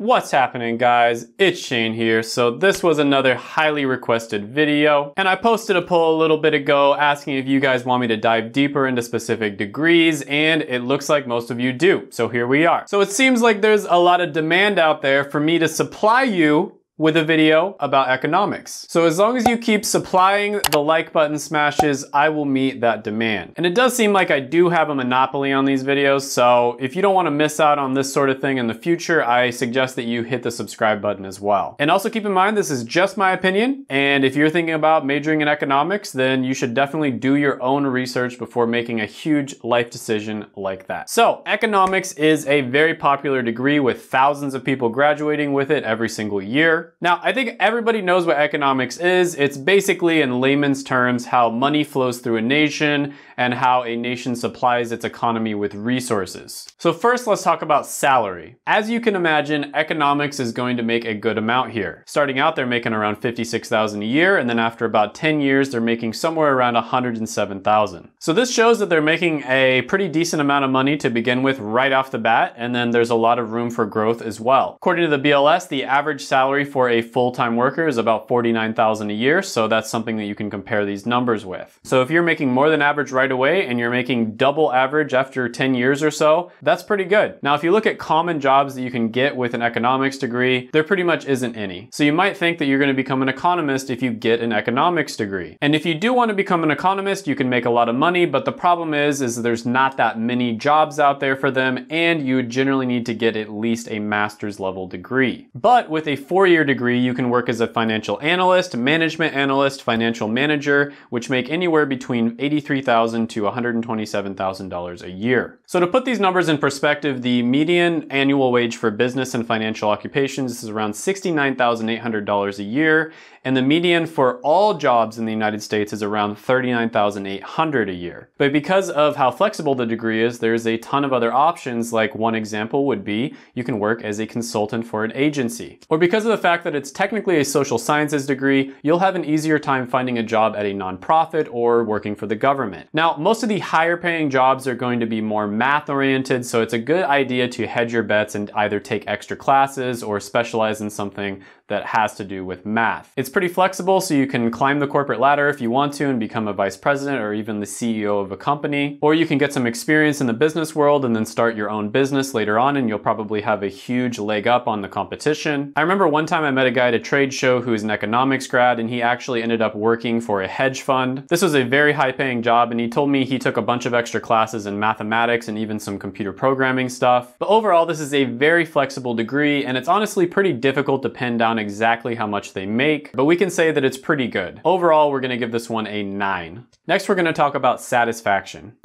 What's happening guys? It's Shane here. So this was another highly requested video and I posted a poll a little bit ago asking if you guys want me to dive deeper into specific degrees and it looks like most of you do. So here we are. So it seems like there's a lot of demand out there for me to supply you with a video about economics. So as long as you keep supplying the like button smashes, I will meet that demand. And it does seem like I do have a monopoly on these videos, so if you don't wanna miss out on this sort of thing in the future, I suggest that you hit the subscribe button as well. And also keep in mind, this is just my opinion, and if you're thinking about majoring in economics, then you should definitely do your own research before making a huge life decision like that. So economics is a very popular degree with thousands of people graduating with it every single year. Now, I think everybody knows what economics is. It's basically, in layman's terms, how money flows through a nation and how a nation supplies its economy with resources. So first, let's talk about salary. As you can imagine, economics is going to make a good amount here. Starting out, they're making around 56,000 a year, and then after about 10 years, they're making somewhere around 107,000. So this shows that they're making a pretty decent amount of money to begin with right off the bat, and then there's a lot of room for growth as well. According to the BLS, the average salary for for a full-time worker is about 49,000 a year. So that's something that you can compare these numbers with. So if you're making more than average right away and you're making double average after 10 years or so, that's pretty good. Now, if you look at common jobs that you can get with an economics degree, there pretty much isn't any. So you might think that you're gonna become an economist if you get an economics degree. And if you do wanna become an economist, you can make a lot of money, but the problem is, is there's not that many jobs out there for them, and you would generally need to get at least a master's level degree. But with a four-year degree, you can work as a financial analyst, management analyst, financial manager, which make anywhere between $83,000 to $127,000 a year. So to put these numbers in perspective, the median annual wage for business and financial occupations is around $69,800 a year, and the median for all jobs in the United States is around $39,800 a year. But because of how flexible the degree is, there's a ton of other options, like one example would be you can work as a consultant for an agency. Or because of the fact fact that it's technically a social sciences degree, you'll have an easier time finding a job at a nonprofit or working for the government. Now, most of the higher paying jobs are going to be more math oriented, so it's a good idea to hedge your bets and either take extra classes or specialize in something that has to do with math. It's pretty flexible, so you can climb the corporate ladder if you want to and become a vice president or even the CEO of a company. Or you can get some experience in the business world and then start your own business later on, and you'll probably have a huge leg up on the competition. I remember one time time I met a guy at a trade show who is an economics grad and he actually ended up working for a hedge fund. This was a very high paying job and he told me he took a bunch of extra classes in mathematics and even some computer programming stuff. But overall, this is a very flexible degree and it's honestly pretty difficult to pin down exactly how much they make, but we can say that it's pretty good. Overall, we're gonna give this one a nine. Next, we're gonna talk about satisfaction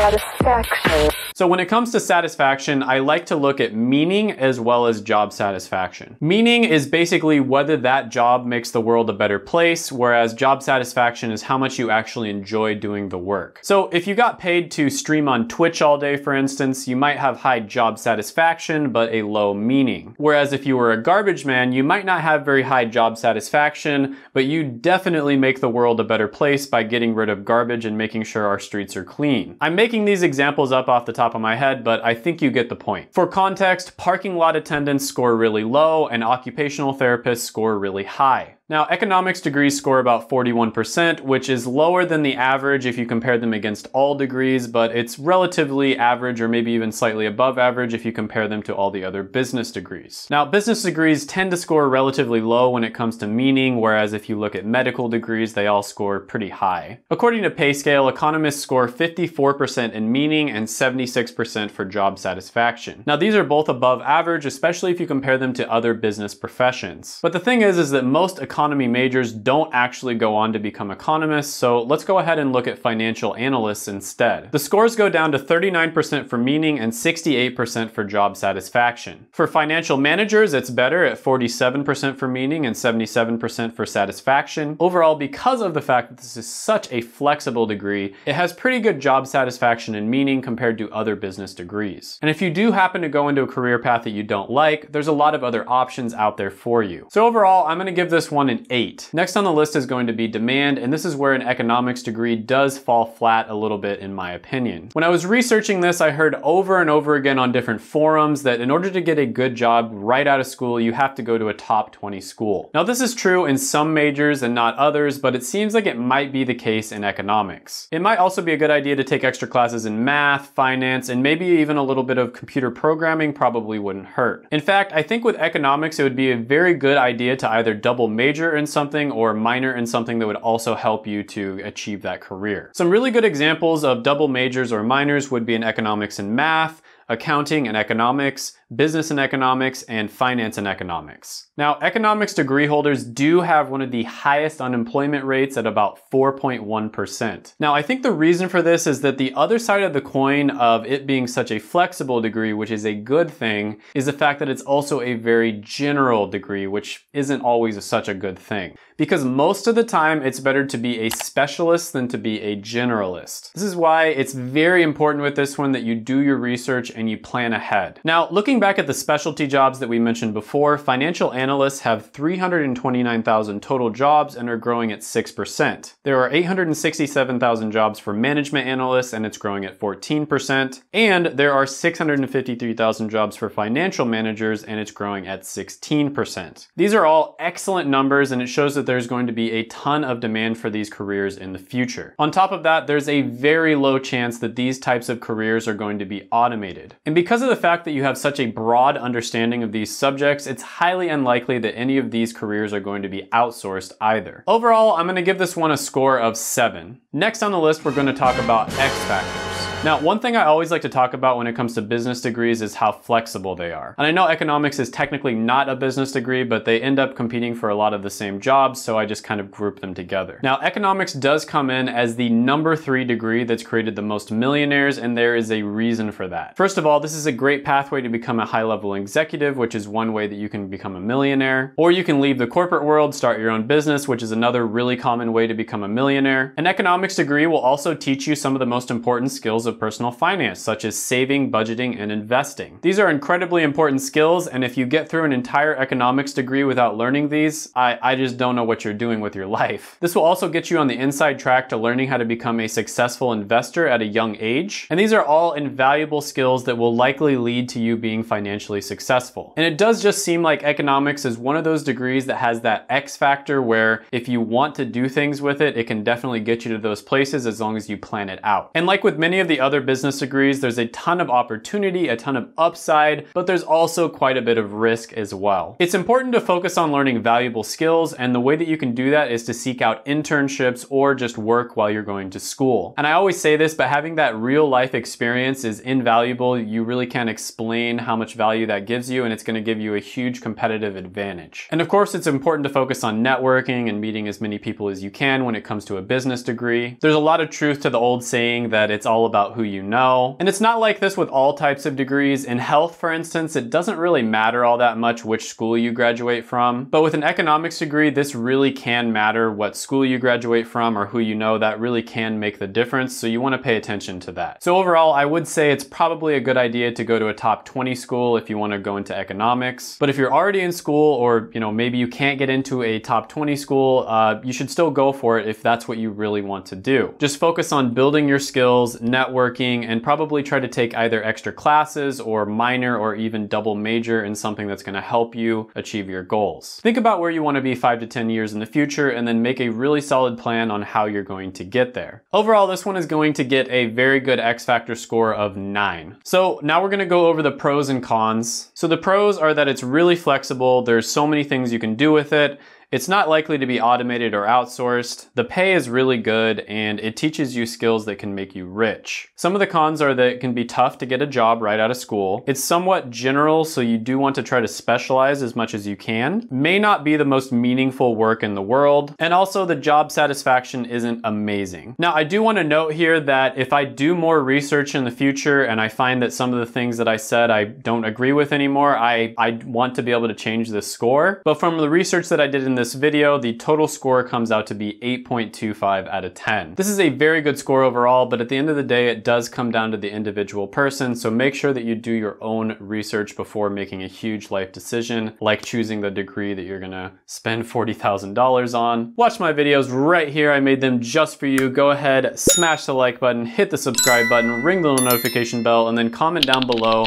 satisfaction. So when it comes to satisfaction, I like to look at meaning as well as job satisfaction. Meaning is basically whether that job makes the world a better place, whereas job satisfaction is how much you actually enjoy doing the work. So if you got paid to stream on Twitch all day, for instance, you might have high job satisfaction, but a low meaning. Whereas if you were a garbage man, you might not have very high job satisfaction, but you definitely make the world a better place by getting rid of garbage and making sure our streets are clean. I'm making making these examples up off the top of my head, but I think you get the point. For context, parking lot attendants score really low and occupational therapists score really high. Now, economics degrees score about 41%, which is lower than the average if you compare them against all degrees, but it's relatively average or maybe even slightly above average if you compare them to all the other business degrees. Now, business degrees tend to score relatively low when it comes to meaning, whereas if you look at medical degrees, they all score pretty high. According to pay scale, economists score 54% and in meaning and 76% for job satisfaction. Now these are both above average, especially if you compare them to other business professions. But the thing is, is that most economy majors don't actually go on to become economists, so let's go ahead and look at financial analysts instead. The scores go down to 39% for meaning and 68% for job satisfaction. For financial managers, it's better at 47% for meaning and 77% for satisfaction. Overall, because of the fact that this is such a flexible degree, it has pretty good job satisfaction satisfaction and meaning compared to other business degrees. And if you do happen to go into a career path that you don't like, there's a lot of other options out there for you. So overall, I'm gonna give this one an eight. Next on the list is going to be demand, and this is where an economics degree does fall flat a little bit in my opinion. When I was researching this, I heard over and over again on different forums that in order to get a good job right out of school, you have to go to a top 20 school. Now this is true in some majors and not others, but it seems like it might be the case in economics. It might also be a good idea to take extra classes in math, finance, and maybe even a little bit of computer programming probably wouldn't hurt. In fact, I think with economics, it would be a very good idea to either double major in something or minor in something that would also help you to achieve that career. Some really good examples of double majors or minors would be in economics and math, accounting and economics, business and economics, and finance and economics. Now, economics degree holders do have one of the highest unemployment rates at about 4.1%. Now, I think the reason for this is that the other side of the coin of it being such a flexible degree, which is a good thing, is the fact that it's also a very general degree, which isn't always such a good thing. Because most of the time, it's better to be a specialist than to be a generalist. This is why it's very important with this one that you do your research and you plan ahead. Now, looking Looking back at the specialty jobs that we mentioned before, financial analysts have 329,000 total jobs and are growing at 6%. There are 867,000 jobs for management analysts and it's growing at 14%. And there are 653,000 jobs for financial managers and it's growing at 16%. These are all excellent numbers and it shows that there's going to be a ton of demand for these careers in the future. On top of that, there's a very low chance that these types of careers are going to be automated. And because of the fact that you have such a broad understanding of these subjects, it's highly unlikely that any of these careers are going to be outsourced either. Overall, I'm gonna give this one a score of seven. Next on the list, we're gonna talk about X Factor. Now, one thing I always like to talk about when it comes to business degrees is how flexible they are. And I know economics is technically not a business degree, but they end up competing for a lot of the same jobs, so I just kind of group them together. Now, economics does come in as the number three degree that's created the most millionaires, and there is a reason for that. First of all, this is a great pathway to become a high-level executive, which is one way that you can become a millionaire. Or you can leave the corporate world, start your own business, which is another really common way to become a millionaire. An economics degree will also teach you some of the most important skills of personal finance, such as saving, budgeting, and investing. These are incredibly important skills, and if you get through an entire economics degree without learning these, I, I just don't know what you're doing with your life. This will also get you on the inside track to learning how to become a successful investor at a young age, and these are all invaluable skills that will likely lead to you being financially successful. And it does just seem like economics is one of those degrees that has that X factor where if you want to do things with it, it can definitely get you to those places as long as you plan it out. And like with many of the other business degrees, there's a ton of opportunity, a ton of upside, but there's also quite a bit of risk as well. It's important to focus on learning valuable skills, and the way that you can do that is to seek out internships or just work while you're going to school. And I always say this, but having that real life experience is invaluable. You really can't explain how much value that gives you, and it's gonna give you a huge competitive advantage. And of course, it's important to focus on networking and meeting as many people as you can when it comes to a business degree. There's a lot of truth to the old saying that it's all about about who you know. And it's not like this with all types of degrees. In health, for instance, it doesn't really matter all that much which school you graduate from. But with an economics degree, this really can matter what school you graduate from or who you know. That really can make the difference. So you want to pay attention to that. So overall, I would say it's probably a good idea to go to a top 20 school if you want to go into economics. But if you're already in school or, you know, maybe you can't get into a top 20 school, uh, you should still go for it if that's what you really want to do. Just focus on building your skills, network, networking and probably try to take either extra classes or minor or even double major in something that's gonna help you achieve your goals. Think about where you wanna be five to 10 years in the future and then make a really solid plan on how you're going to get there. Overall, this one is going to get a very good X Factor score of nine. So now we're gonna go over the pros and cons. So the pros are that it's really flexible. There's so many things you can do with it. It's not likely to be automated or outsourced. The pay is really good and it teaches you skills that can make you rich. Some of the cons are that it can be tough to get a job right out of school. It's somewhat general, so you do want to try to specialize as much as you can. May not be the most meaningful work in the world. And also the job satisfaction isn't amazing. Now, I do want to note here that if I do more research in the future and I find that some of the things that I said I don't agree with anymore, I, I want to be able to change this score. But from the research that I did in this video, the total score comes out to be 8.25 out of 10. This is a very good score overall, but at the end of the day, it does come down to the individual person, so make sure that you do your own research before making a huge life decision, like choosing the degree that you're gonna spend $40,000 on. Watch my videos right here. I made them just for you. Go ahead, smash the like button, hit the subscribe button, ring the little notification bell, and then comment down below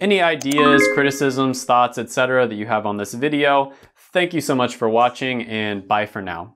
any ideas, criticisms, thoughts, etc. that you have on this video. Thank you so much for watching and bye for now.